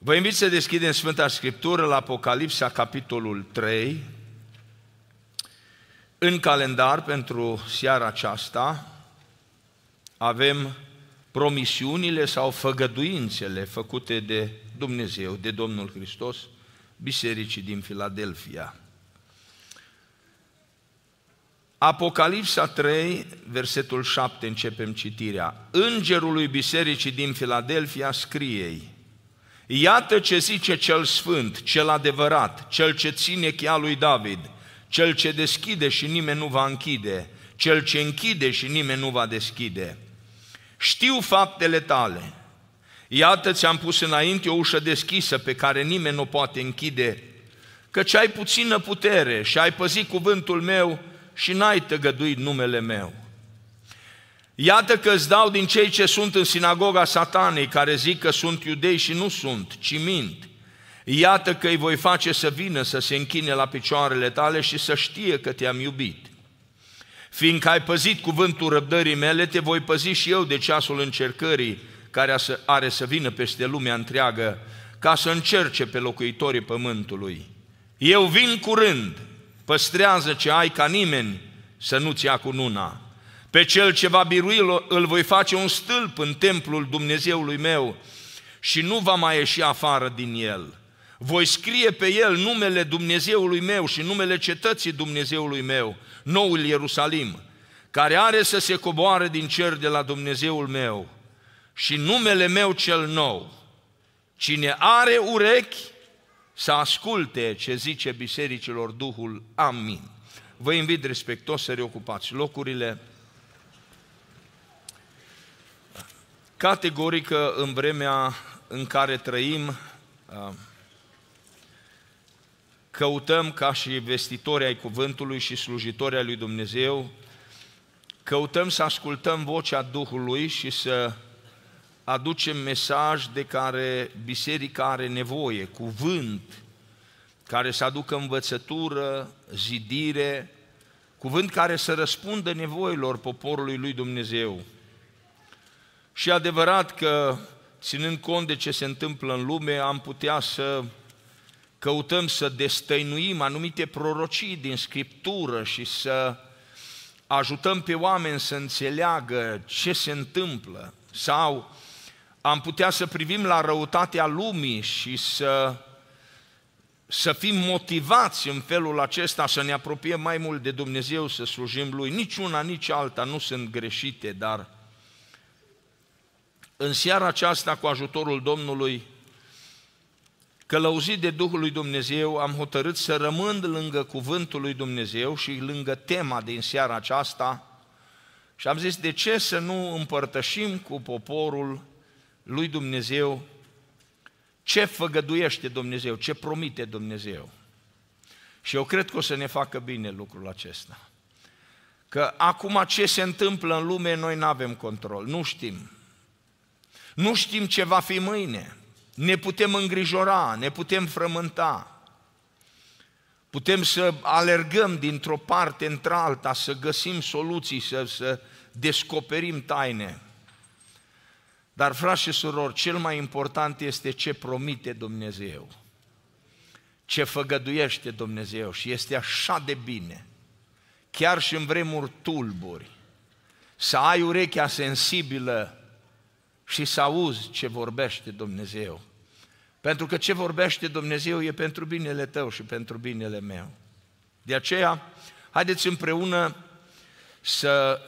Vă invit să deschidem Sfânta Scriptură la Apocalipsa, capitolul 3, în calendar pentru seara aceasta avem promisiunile sau făgăduințele făcute de Dumnezeu, de Domnul Hristos, bisericii din Filadelfia. Apocalipsa 3, versetul 7, începem citirea. Îngerului bisericii din Filadelfia scriei, Iată ce zice cel sfânt, cel adevărat, cel ce ține cheia lui David, cel ce deschide și nimeni nu va închide, cel ce închide și nimeni nu va deschide. Știu faptele tale. Iată ți-am pus înainte o ușă deschisă pe care nimeni nu poate închide, căci ai puțină putere și ai păzit cuvântul meu și n-ai tăgăduit numele meu. Iată că îți dau din cei ce sunt în sinagoga satanei, care zic că sunt iudei și nu sunt, ci mint. Iată că îi voi face să vină să se închine la picioarele tale și să știe că te-am iubit. Fiindcă ai păzit cuvântul răbdării mele, te voi păzi și eu de ceasul încercării care are să vină peste lumea întreagă, ca să încerce pe locuitorii pământului. Eu vin curând, păstrează ce ai ca nimeni să nu-ți ia nuna. Pe cel ce va birui îl voi face un stâlp în templul Dumnezeului meu și nu va mai ieși afară din el. Voi scrie pe el numele Dumnezeului meu și numele cetății Dumnezeului meu, noul Ierusalim, care are să se coboare din cer de la Dumnezeul meu și numele meu cel nou. Cine are urechi să asculte ce zice bisericilor Duhul. Amin. Vă invit respectos să reocupați locurile. categorică în vremea în care trăim, uh, căutăm ca și vestitori ai cuvântului și slujitori ai lui Dumnezeu, căutăm să ascultăm vocea Duhului și să aducem mesaj de care biserica are nevoie, cuvânt care să aducă învățătură, zidire, cuvânt care să răspundă nevoilor poporului lui Dumnezeu. Și adevărat că, ținând cont de ce se întâmplă în lume, am putea să căutăm să destăinuim anumite prorocii din Scriptură și să ajutăm pe oameni să înțeleagă ce se întâmplă sau am putea să privim la răutatea lumii și să, să fim motivați în felul acesta să ne apropiem mai mult de Dumnezeu, să slujim Lui. Nici una, nici alta nu sunt greșite, dar în seara aceasta, cu ajutorul Domnului, călăuzit de Duhul lui Dumnezeu, am hotărât să rămân lângă cuvântul lui Dumnezeu și lângă tema din seara aceasta și am zis, de ce să nu împărtășim cu poporul lui Dumnezeu ce făgăduiește Dumnezeu, ce promite Dumnezeu. Și eu cred că o să ne facă bine lucrul acesta. Că acum ce se întâmplă în lume, noi nu avem control, nu știm. Nu știm ce va fi mâine. Ne putem îngrijora, ne putem frământa. Putem să alergăm dintr-o parte într-alta, să găsim soluții, să, să descoperim taine. Dar, frați și surori, cel mai important este ce promite Dumnezeu, ce făgăduiește Dumnezeu și este așa de bine, chiar și în vremuri tulburi, să ai urechea sensibilă și să auzi ce vorbește Dumnezeu. Pentru că ce vorbește Dumnezeu e pentru binele tău și pentru binele meu. De aceea, haideți împreună să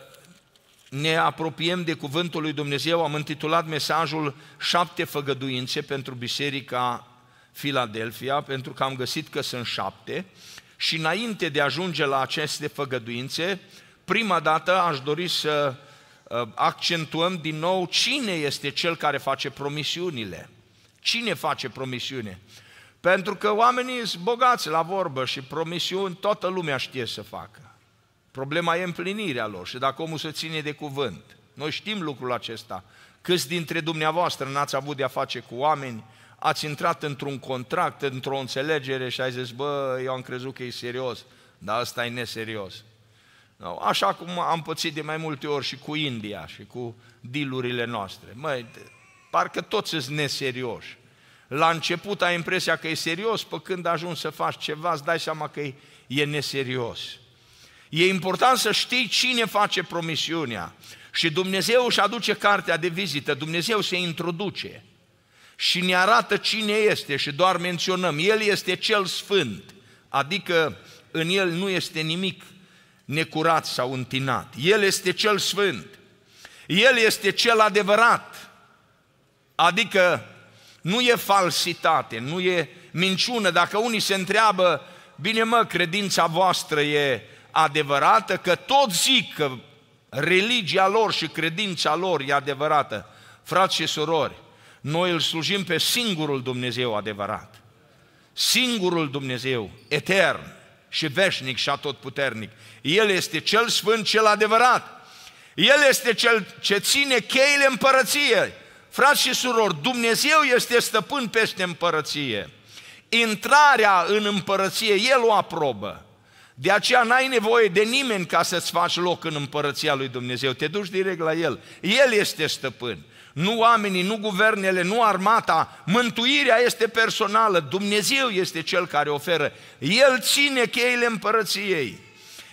ne apropiem de Cuvântul lui Dumnezeu. Am intitulat mesajul Șapte făgăduințe pentru Biserica Filadelfia, pentru că am găsit că sunt șapte. Și înainte de a ajunge la aceste făgăduințe, prima dată aș dori să Uh, accentuăm din nou cine este cel care face promisiunile. Cine face promisiune? Pentru că oamenii sunt bogați la vorbă și promisiuni toată lumea știe să facă. Problema e împlinirea lor și dacă omul se ține de cuvânt. Noi știm lucrul acesta. Câți dintre dumneavoastră n-ați avut de-a face cu oameni, ați intrat într-un contract, într-o înțelegere și ai zis, bă, eu am crezut că e serios, dar ăsta e neserios. Așa cum am pățit de mai multe ori și cu India și cu dilurile noastre. Măi, parcă toți sunt neserioși. La început ai impresia că e serios, pe când ajungi să faci ceva, îți dai seama că e, e neserios. E important să știi cine face promisiunea. Și Dumnezeu își aduce cartea de vizită, Dumnezeu se introduce și ne arată cine este și doar menționăm. El este cel sfânt, adică în el nu este nimic necurat sau întinat. El este cel sfânt. El este cel adevărat. Adică nu e falsitate, nu e minciună. Dacă unii se întreabă, bine mă, credința voastră e adevărată, că tot zic că religia lor și credința lor e adevărată. Frați și surori, noi îl slujim pe singurul Dumnezeu adevărat, singurul Dumnezeu etern, și veșnic și atotputernic. El este cel sfânt, cel adevărat. El este cel ce ține cheile împărăției. Frați și surori, Dumnezeu este stăpân peste împărăție. Intrarea în împărăție, El o aprobă. De aceea n-ai nevoie de nimeni ca să-ți faci loc în împărăția lui Dumnezeu. Te duci direct la El. El este stăpân. Nu oamenii, nu guvernele, nu armata. Mântuirea este personală. Dumnezeu este Cel care oferă. El ține cheile împărăției.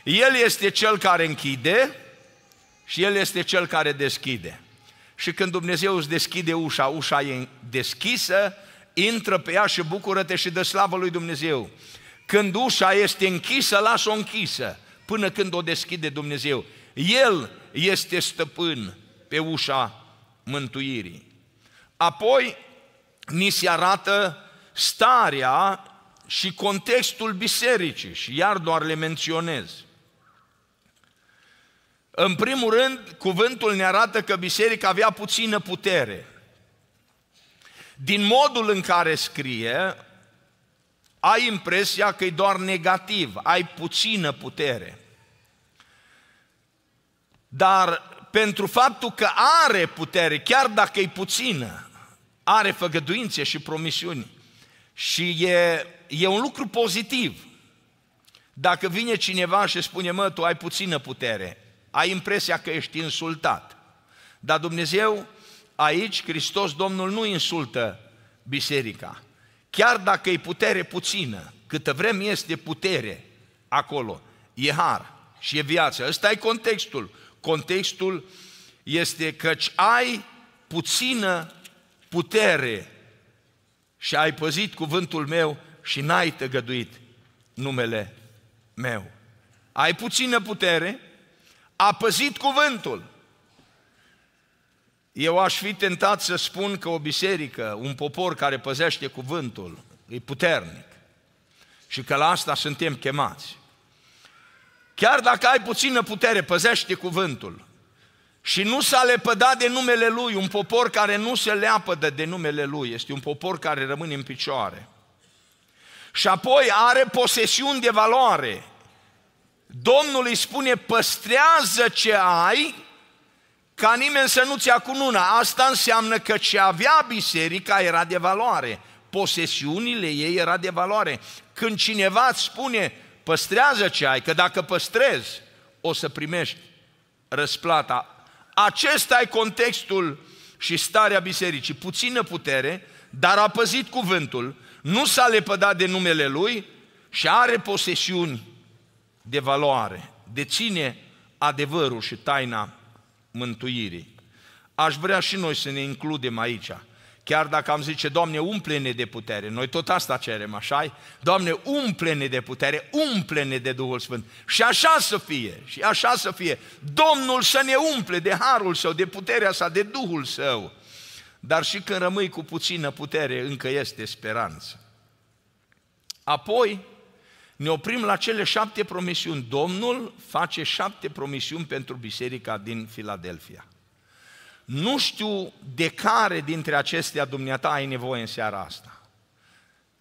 El este Cel care închide și El este Cel care deschide. Și când Dumnezeu îți deschide ușa, ușa e deschisă, intră pe ea și bucură-te și dă slavă lui Dumnezeu. Când ușa este închisă, lasă-o închisă până când o deschide Dumnezeu. El este stăpân pe ușa mântuirii. Apoi ni se arată starea și contextul bisericii și iar doar le menționez. În primul rând, cuvântul ne arată că biserica avea puțină putere. Din modul în care scrie, ai impresia că e doar negativ, ai puțină putere. Dar pentru faptul că are putere, chiar dacă e puțină, are făgăduințe și promisiuni. Și e, e un lucru pozitiv. Dacă vine cineva și spune, mă, tu ai puțină putere, ai impresia că ești insultat. Dar Dumnezeu, aici, Hristos Domnul nu insultă biserica. Chiar dacă e putere puțină, câtă vreme este putere acolo, e har și e viață. Ăsta e contextul. Contextul este căci ai puțină putere și ai păzit cuvântul meu și n-ai tăgăduit numele meu. Ai puțină putere, a păzit cuvântul. Eu aș fi tentat să spun că o biserică, un popor care păzește cuvântul, e puternic și că la asta suntem chemați. Chiar dacă ai puțină putere, păzește cuvântul și nu s-a lepădat de numele Lui, un popor care nu se leapădă de numele Lui, este un popor care rămâne în picioare. Și apoi are posesiuni de valoare. Domnul îi spune, păstrează ce ai ca nimeni să nu-ți ia cununa. Asta înseamnă că ce avea biserica era de valoare, posesiunile ei era de valoare. Când cineva îți spune, păstrează ce ai, că dacă păstrezi, o să primești răsplata. Acesta e contextul și starea bisericii. Puțină putere, dar a păzit cuvântul, nu s-a lepădat de numele lui și are posesiuni de valoare, deține adevărul și taina mântuirii. Aș vrea și noi să ne includem aici. Chiar dacă am zice, Doamne, umple-ne de putere, noi tot asta cerem, așa Doamne, umple-ne de putere, umple-ne de Duhul Sfânt. Și așa să fie, și așa să fie. Domnul să ne umple de harul său, de puterea sa, de Duhul său. Dar și când rămâi cu puțină putere, încă este speranță. Apoi, ne oprim la cele șapte promisiuni. Domnul face șapte promisiuni pentru biserica din Filadelfia. Nu știu de care dintre acestea dumneata ai nevoie în seara asta,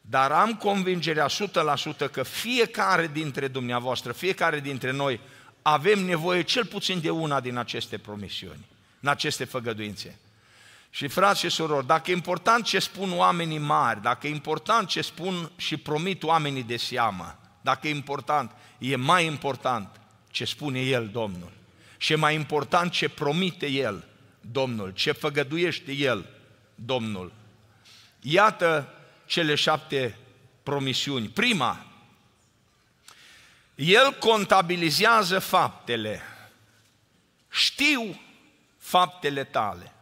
dar am convingerea 100% că fiecare dintre dumneavoastră, fiecare dintre noi, avem nevoie cel puțin de una din aceste promisiuni, în aceste făgăduințe. Și frați și surori, dacă e important ce spun oamenii mari, dacă e important ce spun și promit oamenii de seamă, dacă e important, e mai important ce spune El, Domnul. Și e mai important ce promite El, Domnul, ce făgăduiește El, Domnul. Iată cele șapte promisiuni. Prima, El contabilizează faptele. Știu faptele tale.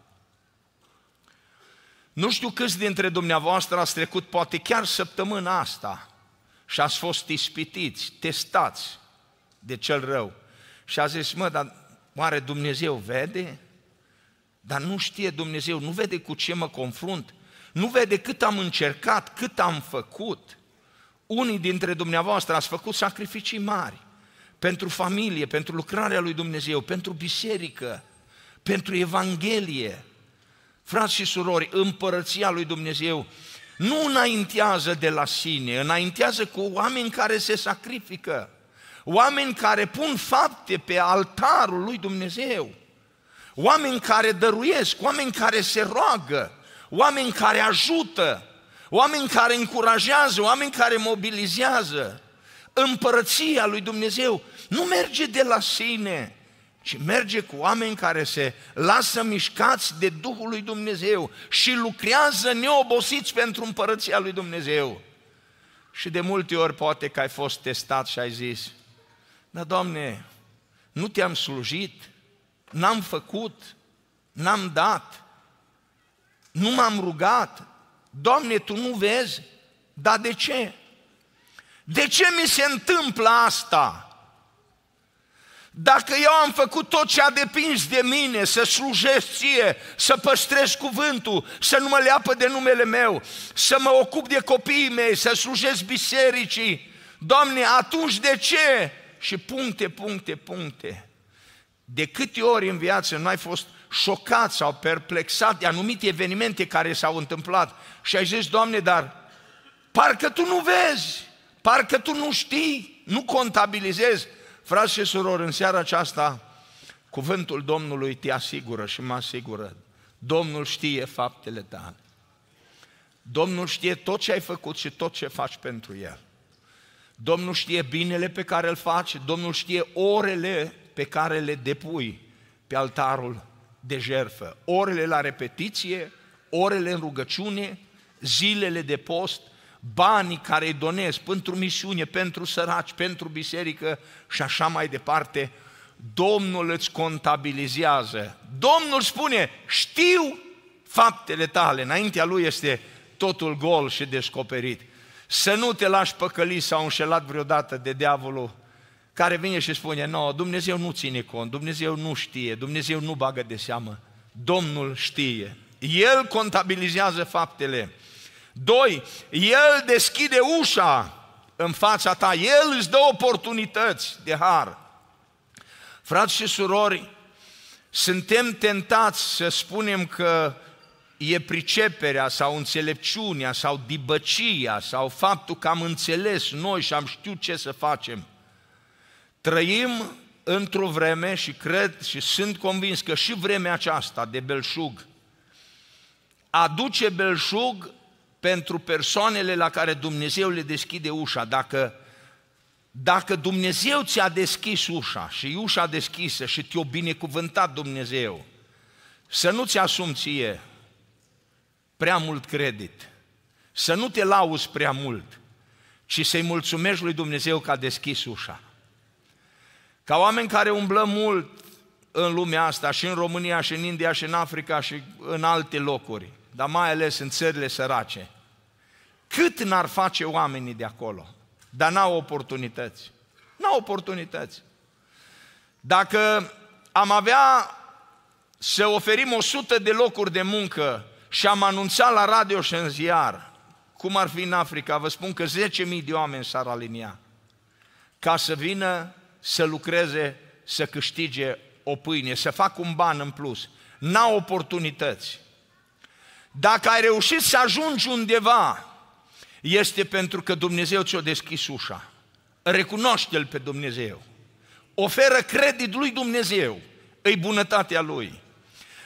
Nu știu câți dintre dumneavoastră ați trecut, poate chiar săptămâna asta, și ați fost ispitiți, testați de cel rău. Și a zis, mă, dar oare Dumnezeu vede? Dar nu știe Dumnezeu, nu vede cu ce mă confrunt, nu vede cât am încercat, cât am făcut. Unii dintre dumneavoastră ați făcut sacrificii mari pentru familie, pentru lucrarea lui Dumnezeu, pentru biserică, pentru Evanghelie. Frați și surori, împărăția lui Dumnezeu nu înaintează de la sine, înaintează cu oameni care se sacrifică, oameni care pun fapte pe altarul lui Dumnezeu, oameni care dăruiesc, oameni care se roagă, oameni care ajută, oameni care încurajează, oameni care mobilizează. Împărăția lui Dumnezeu nu merge de la sine, ci merge cu oameni care se lasă mișcați de Duhul lui Dumnezeu și lucrează neobosiți pentru împărăția lui Dumnezeu. Și de multe ori poate că ai fost testat și ai zis, dar Doamne, nu te-am slujit, n-am făcut, n-am dat, nu m-am rugat, Doamne, Tu nu vezi, dar de ce? De ce mi se întâmplă asta? Dacă eu am făcut tot ce a depins de mine, să slujesc ție, să păstrez cuvântul, să nu mă leapă de numele meu, să mă ocup de copiii mei, să slujesc bisericii, Doamne, atunci de ce? Și puncte, puncte, puncte. De câte ori în viață nu ai fost șocat sau perplexat de anumite evenimente care s-au întâmplat și ai zis, Doamne, dar parcă Tu nu vezi, parcă Tu nu știi, nu contabilizezi, Frați și surori, în seara aceasta, cuvântul Domnului te asigură și mă asigură. Domnul știe faptele tale. Domnul știe tot ce ai făcut și tot ce faci pentru El. Domnul știe binele pe care îl faci, Domnul știe orele pe care le depui pe altarul de jerfă. Orele la repetiție, orele în rugăciune, zilele de post, banii care îi donez pentru misiune, pentru săraci, pentru biserică și așa mai departe, Domnul îți contabilizează. Domnul spune, știu faptele tale, înaintea lui este totul gol și descoperit. Să nu te lași păcăli sau înșelat vreodată de diavolul care vine și spune, nu, no, Dumnezeu nu ține cont, Dumnezeu nu știe, Dumnezeu nu bagă de seamă. Domnul știe. El contabilizează faptele. Doi, El deschide ușa în fața ta, El îți dă oportunități de har. Frați și surori, suntem tentați să spunem că e priceperea sau înțelepciunea sau dibăcia sau faptul că am înțeles noi și am știut ce să facem. Trăim într-o vreme și cred și sunt convins că și vremea aceasta de belșug aduce belșug pentru persoanele la care Dumnezeu le deschide ușa. Dacă, dacă Dumnezeu ți-a deschis ușa și e ușa deschisă și te a binecuvântat Dumnezeu, să nu-ți asumi ție prea mult credit, să nu te lauzi prea mult, ci să-i mulțumești lui Dumnezeu că a deschis ușa. Ca oameni care umblăm mult în lumea asta, și în România, și în India, și în Africa, și în alte locuri, dar mai ales în țările sărace, cât n-ar face oamenii de acolo, dar n-au oportunități. N-au oportunități. Dacă am avea să oferim 100 de locuri de muncă și am anunțat la radio și în ziar, cum ar fi în Africa, vă spun că 10.000 de oameni s-ar alinia ca să vină să lucreze, să câștige o pâine, să facă un ban în plus. N-au oportunități. Dacă ai reușit să ajungi undeva este pentru că Dumnezeu ți-a deschis ușa. Recunoaște-L pe Dumnezeu. Oferă credit lui Dumnezeu. Îi bunătatea Lui.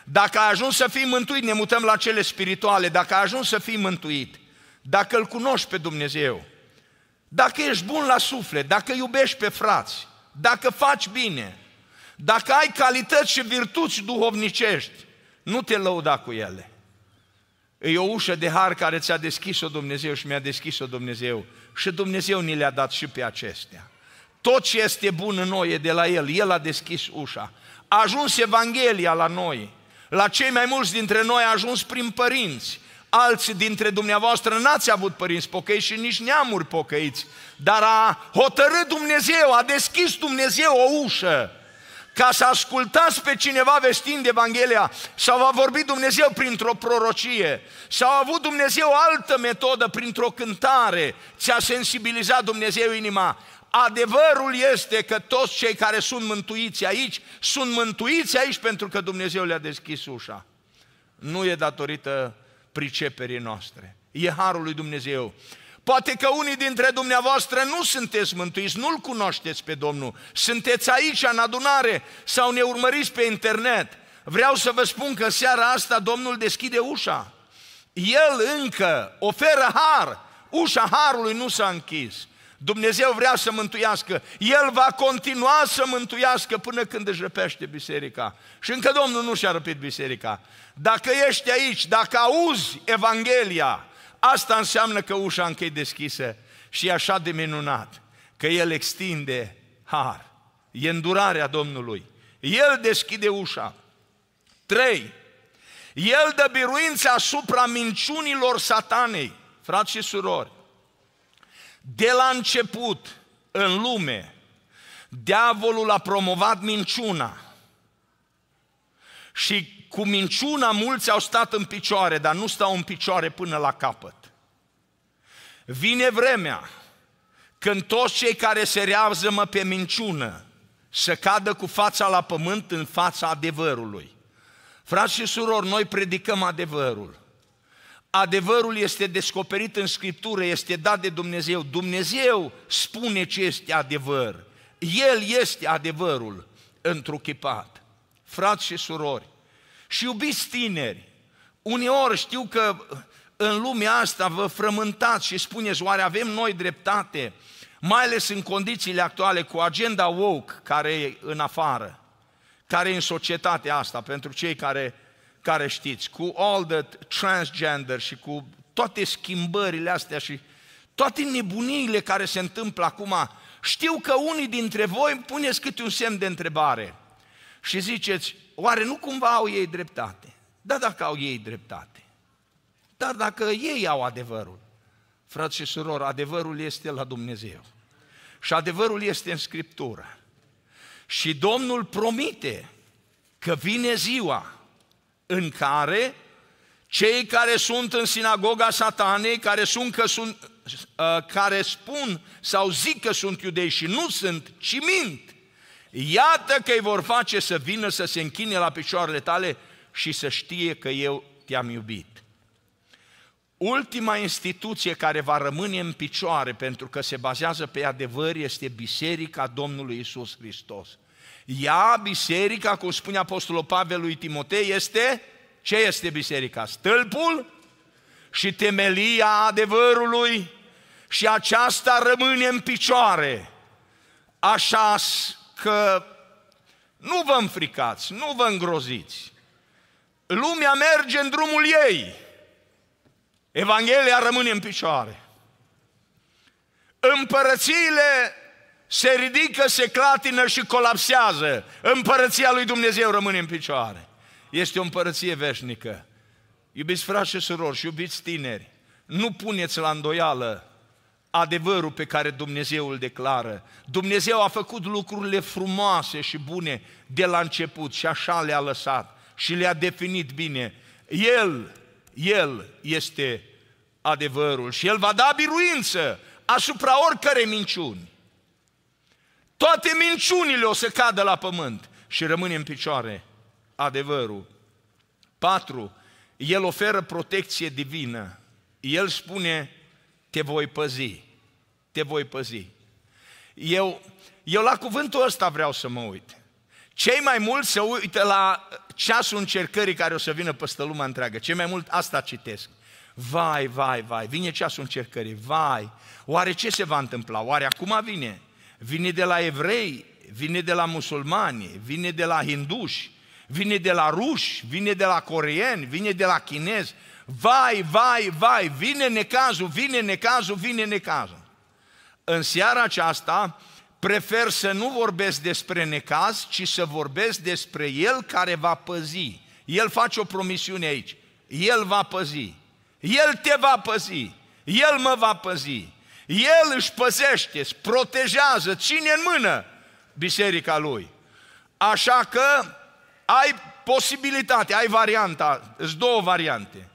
Dacă a ajuns să fii mântuit, ne mutăm la cele spirituale. Dacă a ajuns să fii mântuit, dacă îl cunoști pe Dumnezeu, dacă ești bun la suflet, dacă iubești pe frați, dacă faci bine, dacă ai calități și virtuți duhovnicești, nu te lăuda cu ele. E o ușă de har care ți-a deschis-o Dumnezeu și mi-a deschis-o Dumnezeu. Și Dumnezeu ni le-a dat și pe acestea. Tot ce este bun în noi e de la El. El a deschis ușa. A ajuns Evanghelia la noi. La cei mai mulți dintre noi a ajuns prin părinți. Alții dintre dumneavoastră n-ați avut părinți pocăiți și nici neamuri pocăiți. Dar a hotărât Dumnezeu, a deschis Dumnezeu o ușă ca să ascultați pe cineva vestind Evanghelia sau a vorbit Dumnezeu printr-o prorocie sau a avut Dumnezeu altă metodă printr-o cântare ce a sensibilizat Dumnezeu inima. Adevărul este că toți cei care sunt mântuiți aici sunt mântuiți aici pentru că Dumnezeu le-a deschis ușa. Nu e datorită priceperii noastre. E harul lui Dumnezeu. Poate că unii dintre dumneavoastră nu sunteți mântuiți, nu-L cunoașteți pe Domnul. Sunteți aici în adunare sau ne urmăriți pe internet. Vreau să vă spun că seara asta Domnul deschide ușa. El încă oferă har. Ușa harului nu s-a închis. Dumnezeu vrea să mântuiască. El va continua să mântuiască până când își răpește biserica. Și încă Domnul nu și-a răpit biserica. Dacă ești aici, dacă auzi Evanghelia, Asta înseamnă că ușa închei deschisă și e așa de minunat că El extinde har. E îndurarea Domnului. El deschide ușa. 3. El dă biruința asupra minciunilor satanei, frați și surori. De la început, în lume, diavolul a promovat minciuna. Și cu minciuna mulți au stat în picioare, dar nu stau în picioare până la capăt. Vine vremea când toți cei care se reazămă pe minciună să cadă cu fața la pământ în fața adevărului. Frați și surori, noi predicăm adevărul. Adevărul este descoperit în Scriptură, este dat de Dumnezeu. Dumnezeu spune ce este adevăr. El este adevărul întruchipat. Frați și surori, și iubiți tineri, uneori știu că în lumea asta vă frământați și spuneți, oare avem noi dreptate, mai ales în condițiile actuale cu agenda woke care e în afară, care e în societatea asta, pentru cei care, care știți, cu all the transgender și cu toate schimbările astea și toate nebuniile care se întâmplă acum, știu că unii dintre voi puneți câte un semn de întrebare – și ziceți, oare nu cumva au ei dreptate? Da, dacă au ei dreptate. Dar dacă ei au adevărul, frați și surori, adevărul este la Dumnezeu. Și adevărul este în Scriptură. Și Domnul promite că vine ziua în care cei care sunt în sinagoga satanei, care, sunt că sunt, uh, care spun sau zic că sunt iudei și nu sunt, ci mint, Iată că îi vor face să vină să se închine la picioarele tale și să știe că eu te-am iubit. Ultima instituție care va rămâne în picioare pentru că se bazează pe adevăr este Biserica Domnului Isus Hristos. Ea, biserica, cum spune Apostolul Pavel lui Timotei, este, ce este biserica? Stâlpul și temelia adevărului și aceasta rămâne în picioare. Așa că nu vă înfricați, nu vă îngroziți. Lumea merge în drumul ei. Evanghelia rămâne în picioare. Împărățiile se ridică, se clatină și colapsează. Împărăția lui Dumnezeu rămâne în picioare. Este o împărăție veșnică. Iubiți frați și surori și iubiți tineri, nu puneți la îndoială adevărul pe care Dumnezeu îl declară. Dumnezeu a făcut lucrurile frumoase și bune de la început și așa le-a lăsat și le-a definit bine. El, El este adevărul și El va da biruință asupra oricărei minciuni. Toate minciunile o să cadă la pământ și rămâne în picioare adevărul. 4. El oferă protecție divină. El spune, te voi păzi te voi păzi. Eu, eu la cuvântul ăsta vreau să mă uit. Cei mai mulți se uită la ceasul încercării care o să vină peste lumea întreagă. Cei mai mult asta citesc. Vai, vai, vai, vine ceasul încercării, vai. Oare ce se va întâmpla? Oare acum vine? Vine de la evrei, vine de la musulmani, vine de la hinduși, vine de la ruși, vine de la coreeni, vine de la chinezi. Vai, vai, vai, vine necazul, vine necazul, vine necazul în seara aceasta prefer să nu vorbesc despre necaz, ci să vorbesc despre El care va păzi. El face o promisiune aici. El va păzi. El te va păzi. El mă va păzi. El își păzește, își protejează, ține în mână biserica lui. Așa că ai posibilitate, ai varianta, sunt două variante.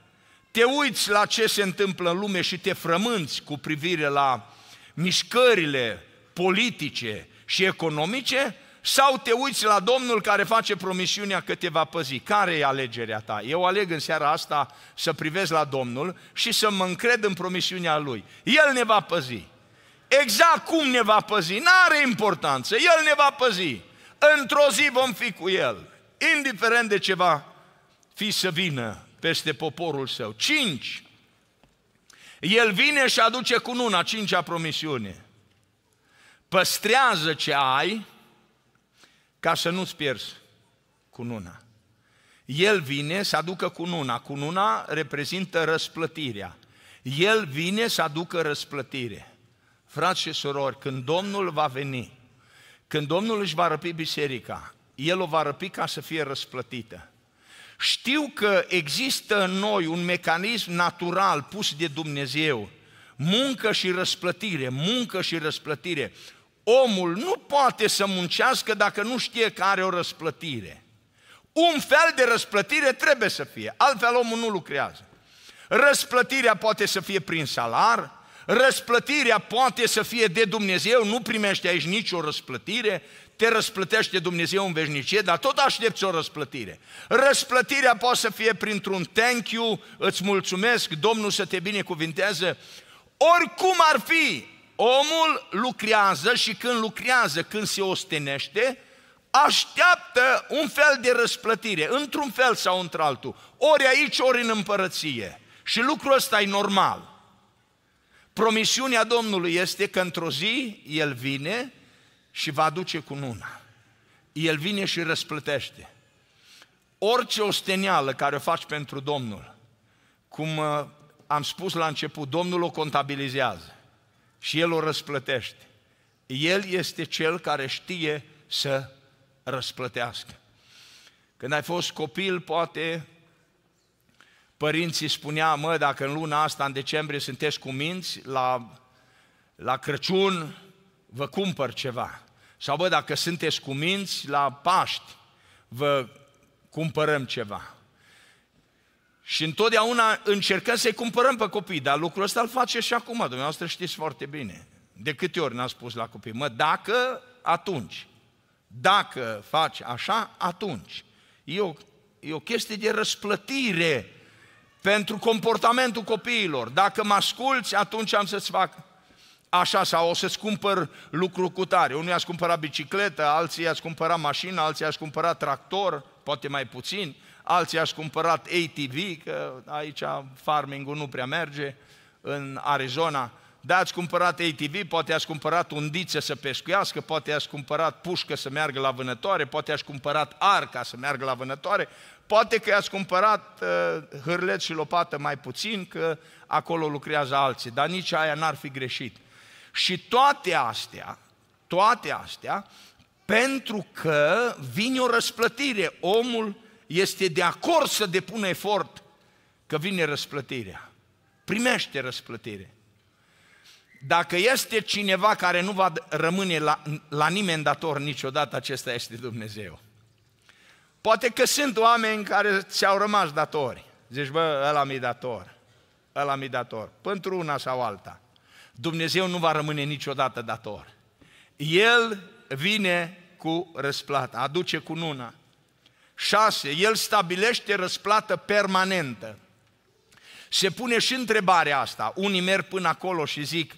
Te uiți la ce se întâmplă în lume și te frămânți cu privire la mișcările politice și economice sau te uiți la Domnul care face promisiunea că te va păzi. Care e alegerea ta? Eu aleg în seara asta să privesc la Domnul și să mă încred în promisiunea Lui. El ne va păzi. Exact cum ne va păzi, nu are importanță, El ne va păzi. Într-o zi vom fi cu El, indiferent de ce va fi să vină peste poporul său. Cinci, el vine și aduce cu cununa, cincea promisiune. Păstrează ce ai ca să nu-ți pierzi cununa. El vine să aducă Cu Cununa reprezintă răsplătirea. El vine să aducă răsplătire. Frați și surori, când Domnul va veni, când Domnul își va răpi biserica, El o va răpi ca să fie răsplătită. Știu că există în noi un mecanism natural pus de Dumnezeu, muncă și răsplătire, muncă și răsplătire. Omul nu poate să muncească dacă nu știe că are o răsplătire. Un fel de răsplătire trebuie să fie, altfel omul nu lucrează. Răsplătirea poate să fie prin salar, Răsplătirea poate să fie de Dumnezeu, nu primești aici nicio răsplătire, te răsplătește Dumnezeu în veșnicie, dar tot aștepți o răsplătire. Răsplătirea poate să fie printr-un thank you, îți mulțumesc, Domnul să te binecuvintează. Oricum ar fi, omul lucrează și când lucrează, când se ostenește, așteaptă un fel de răsplătire, într-un fel sau într-altul, ori aici, ori în împărăție. Și lucrul ăsta e normal. Promisiunea Domnului este că într-o zi El vine și va aduce cu nuna. El vine și răsplătește. Orice osteneală care o faci pentru Domnul, cum uh, am spus la început, Domnul o contabilizează și El o răsplătește. El este Cel care știe să răsplătească. Când ai fost copil, poate Părinții spunea, mă, dacă în luna asta, în decembrie, sunteți cu minți, la, la Crăciun vă cumpăr ceva. Sau, bă, dacă sunteți cu minți, la Paști vă cumpărăm ceva. Și întotdeauna încercăm să-i cumpărăm pe copii, dar lucrul ăsta îl face și acum, dumneavoastră știți foarte bine. De câte ori n-a spus la copii, mă, dacă, atunci. Dacă faci așa, atunci. E o, e o chestie de răsplătire pentru comportamentul copiilor. Dacă mă asculți, atunci am să-ți fac așa sau o să-ți cumpăr lucru cu tare. Unii ați cumpărat bicicletă, alții ați cumpărat mașină, alții ați cumpărat tractor, poate mai puțin, alții ați cumpărat ATV, că aici farming-ul nu prea merge în Arizona. Da, ați cumpărat ATV, poate ați cumpărat undițe să pescuiască, poate ați cumpărat pușcă să meargă la vânătoare, poate ați cumpărat arca să meargă la vânătoare, poate că ați cumpărat uh, hârlet și lopată mai puțin, că acolo lucrează alții, dar nici aia n-ar fi greșit. Și toate astea, toate astea, pentru că vine o răsplătire. Omul este de acord să depună efort că vine răsplătirea. Primește răsplătire. Dacă este cineva care nu va rămâne la, la nimeni dator niciodată, acesta este Dumnezeu. Poate că sunt oameni care ți-au rămas datori. Zici, bă, ăla mi dator, ăla mi dator, pentru una sau alta. Dumnezeu nu va rămâne niciodată dator. El vine cu răsplată, aduce cu nuna. Șase. El stabilește răsplată permanentă. Se pune și întrebarea asta. Unii merg până acolo și zic,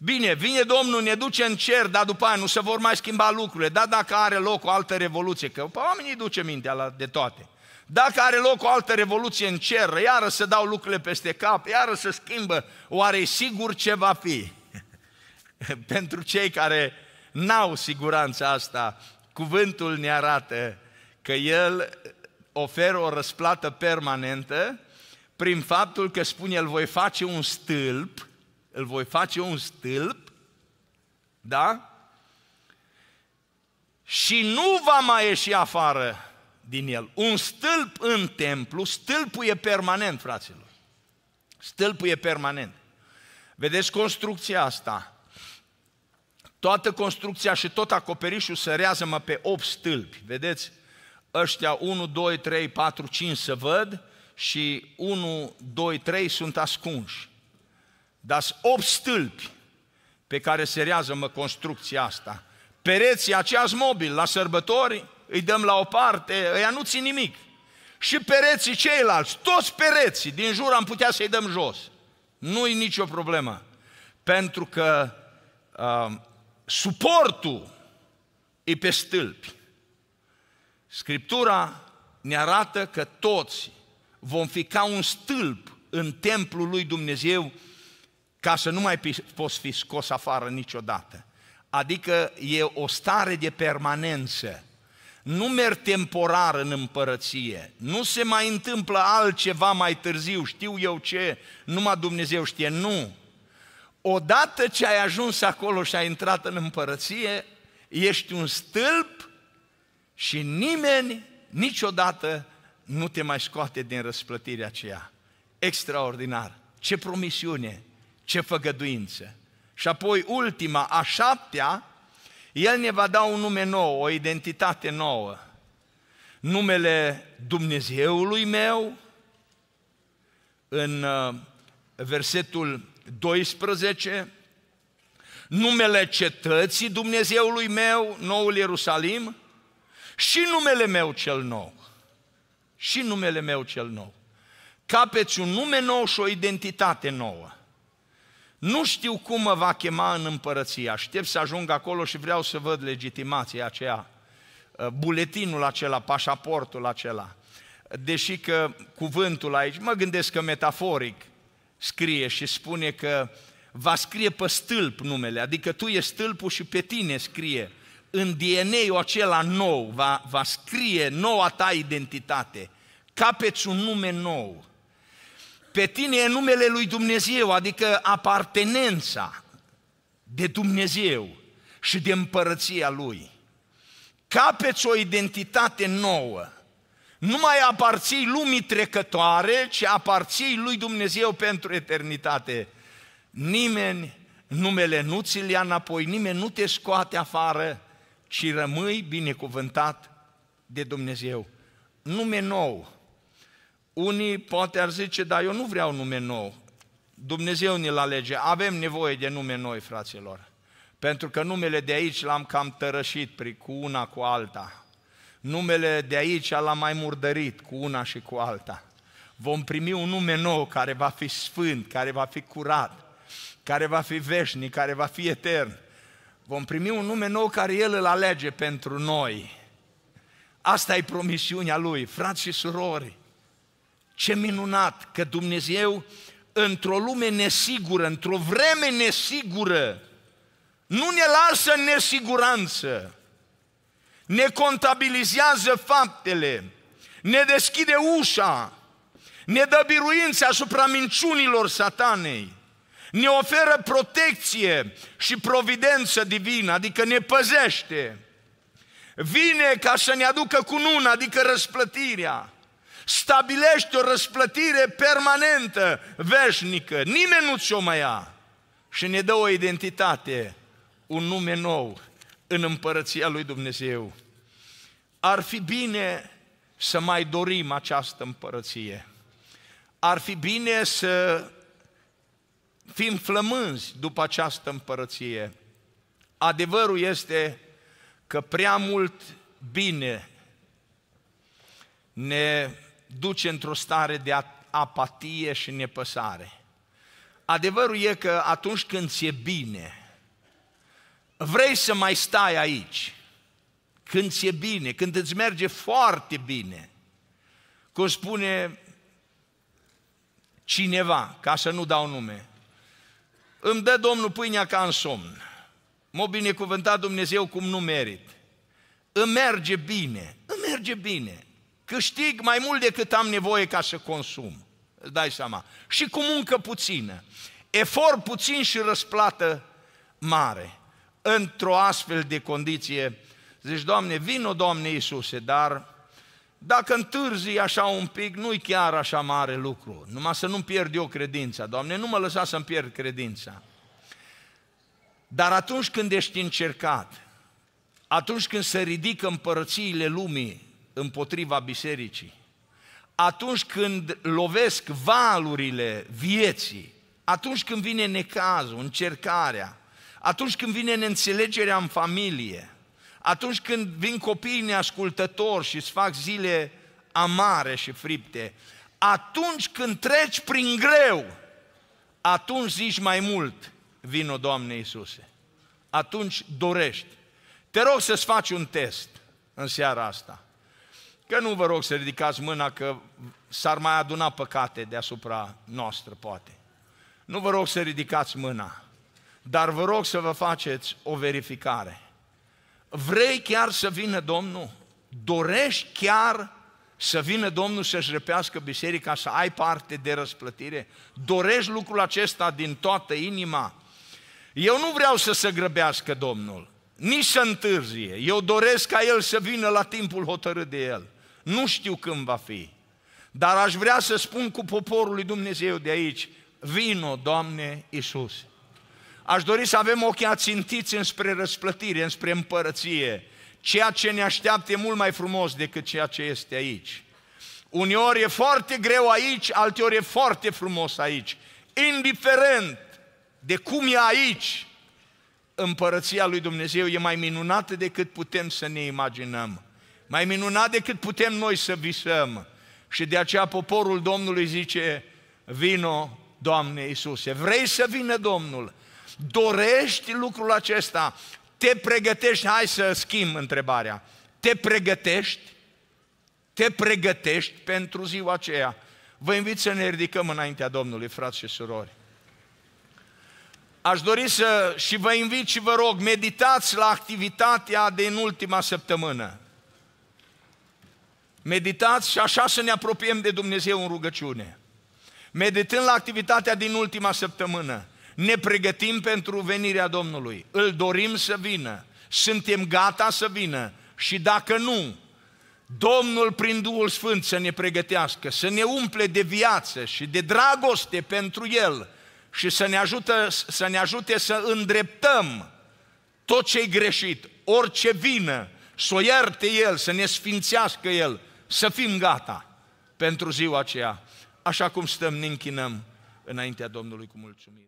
Bine, vine Domnul, ne duce în cer, dar după aia nu se vor mai schimba lucrurile. Da, dacă are loc o altă revoluție, că pe oamenii duce mintea la, de toate. Dacă are loc o altă revoluție în cer, iară se dau lucrurile peste cap, iară se schimbă, oare sigur ce va fi? Pentru cei care n-au siguranța asta, cuvântul ne arată că el oferă o răsplată permanentă prin faptul că spune, el voi face un stâlp îl voi face un stâlp, da? Și nu va mai ieși afară din el. Un stâlp în templu, stâlpul e permanent, fraților. Stâlpul e permanent. Vedeți construcția asta? Toată construcția și tot acoperișul sărează-mă pe 8 stâlpi. Vedeți? Ăștia 1, 2, 3, 4, 5 să văd și 1, 2, 3 sunt ascunși dar 8 stâlpi pe care se rează mă construcția asta. Pereții aceea mobil, la sărbători îi dăm la o parte, ăia nu țin nimic. Și pereții ceilalți, toți pereții din jur am putea să-i dăm jos. Nu-i nicio problemă. Pentru că uh, suportul e pe stâlpi. Scriptura ne arată că toți vom fi ca un stâlp în templul lui Dumnezeu ca să nu mai poți fi scos afară niciodată. Adică e o stare de permanență. Nu merg temporar în împărăție, nu se mai întâmplă altceva mai târziu, știu eu ce, numai Dumnezeu știe, nu. Odată ce ai ajuns acolo și ai intrat în împărăție, ești un stâlp și nimeni niciodată nu te mai scoate din răsplătirea aceea. Extraordinar! Ce promisiune! ce făgăduințe. Și apoi ultima, a șaptea, el ne va da un nume nou, o identitate nouă. Numele Dumnezeului meu, în uh, versetul 12, numele cetății Dumnezeului meu, noul Ierusalim, și numele meu cel nou. Și numele meu cel nou. Capeți un nume nou și o identitate nouă. Nu știu cum mă va chema în împărăție, aștept să ajung acolo și vreau să văd legitimația aceea, ă, buletinul acela, pașaportul acela. Deși că cuvântul aici, mă gândesc că metaforic scrie și spune că va scrie pe stâlp numele, adică tu ești stâlpul și pe tine scrie. În DNA-ul acela nou va, va scrie noua ta identitate, capeți un nume nou. Pe tine e numele lui Dumnezeu, adică apartenența de Dumnezeu și de împărăția Lui. Capeți o identitate nouă. Nu mai aparții lumii trecătoare, ci aparții lui Dumnezeu pentru eternitate. Nimeni numele nu ți-l ia înapoi, nimeni nu te scoate afară, ci rămâi binecuvântat de Dumnezeu. Nume nou, unii poate ar zice, dar eu nu vreau nume nou. Dumnezeu ne-l alege. Avem nevoie de nume noi, fraților. Pentru că numele de aici l-am cam tărășit cu una cu alta. Numele de aici l-am mai murdărit cu una și cu alta. Vom primi un nume nou care va fi sfânt, care va fi curat, care va fi veșnic, care va fi etern. Vom primi un nume nou care El îl alege pentru noi. Asta e promisiunea Lui, frați și surori. Ce minunat că Dumnezeu într-o lume nesigură, într-o vreme nesigură, nu ne lasă în nesiguranță, ne contabilizează faptele, ne deschide ușa, ne dă biruințe asupra minciunilor satanei, ne oferă protecție și providență divină, adică ne păzește. Vine ca să ne aducă cununa, adică răsplătirea stabilește o răsplătire permanentă, veșnică. Nimeni nu ți-o mai ia. Și ne dă o identitate, un nume nou în împărăția lui Dumnezeu. Ar fi bine să mai dorim această împărăție. Ar fi bine să fim flămânzi după această împărăție. Adevărul este că prea mult bine ne duce într-o stare de apatie și nepăsare. Adevărul e că atunci când ți-e bine, vrei să mai stai aici. Când ți-e bine, când îți merge foarte bine, cum spune cineva, ca să nu dau nume, îmi dă Domnul pâinea ca în somn. M-a binecuvântat Dumnezeu cum nu merit. Îmi merge bine, îmi merge bine câștig mai mult decât am nevoie ca să consum. Îți dai seama. Și cu muncă puțină. Efort puțin și răsplată mare. Într-o astfel de condiție, zici, Doamne, vino, Doamne Iisuse, dar dacă întârzi așa un pic, nu-i chiar așa mare lucru. Numai să nu-mi pierd eu credința. Doamne, nu mă lăsa să-mi pierd credința. Dar atunci când ești încercat, atunci când se ridică împărățiile lumii împotriva bisericii, atunci când lovesc valurile vieții, atunci când vine necazul, încercarea, atunci când vine neînțelegerea în familie, atunci când vin copiii neascultători și îți fac zile amare și fripte, atunci când treci prin greu, atunci zici mai mult, vino Doamne Iisuse. Atunci dorești. Te rog să-ți faci un test în seara asta. Că nu vă rog să ridicați mâna că s-ar mai aduna păcate deasupra noastră, poate. Nu vă rog să ridicați mâna, dar vă rog să vă faceți o verificare. Vrei chiar să vină Domnul? Dorești chiar să vină Domnul să-și repească biserica, să ai parte de răsplătire? Dorești lucrul acesta din toată inima? Eu nu vreau să se grăbească Domnul, nici să întârzie. Eu doresc ca El să vină la timpul hotărât de El. Nu știu când va fi. Dar aș vrea să spun cu poporul lui Dumnezeu de aici, vino, Doamne Iisus. Aș dori să avem ochii ațintiți înspre răsplătire, înspre împărăție. Ceea ce ne așteaptă e mult mai frumos decât ceea ce este aici. Uneori e foarte greu aici, alteori e foarte frumos aici. Indiferent de cum e aici, împărăția lui Dumnezeu e mai minunată decât putem să ne imaginăm mai minunat decât putem noi să visăm. Și de aceea poporul Domnului zice, vino Doamne Iisuse, vrei să vină Domnul, dorești lucrul acesta, te pregătești, hai să schimb întrebarea, te pregătești, te pregătești pentru ziua aceea. Vă invit să ne ridicăm înaintea Domnului, frați și surori. Aș dori să și vă invit și vă rog, meditați la activitatea din ultima săptămână. Meditați și așa să ne apropiem de Dumnezeu în rugăciune. Meditând la activitatea din ultima săptămână, ne pregătim pentru venirea Domnului. Îl dorim să vină, suntem gata să vină și dacă nu, Domnul prin Duhul Sfânt să ne pregătească, să ne umple de viață și de dragoste pentru El și să ne, ajută, să ne ajute să îndreptăm tot ce-i greșit, orice vină, să o ierte El, să ne sfințească El să fim gata pentru ziua aceea, așa cum stăm, ne închinăm înaintea Domnului cu mulțumire.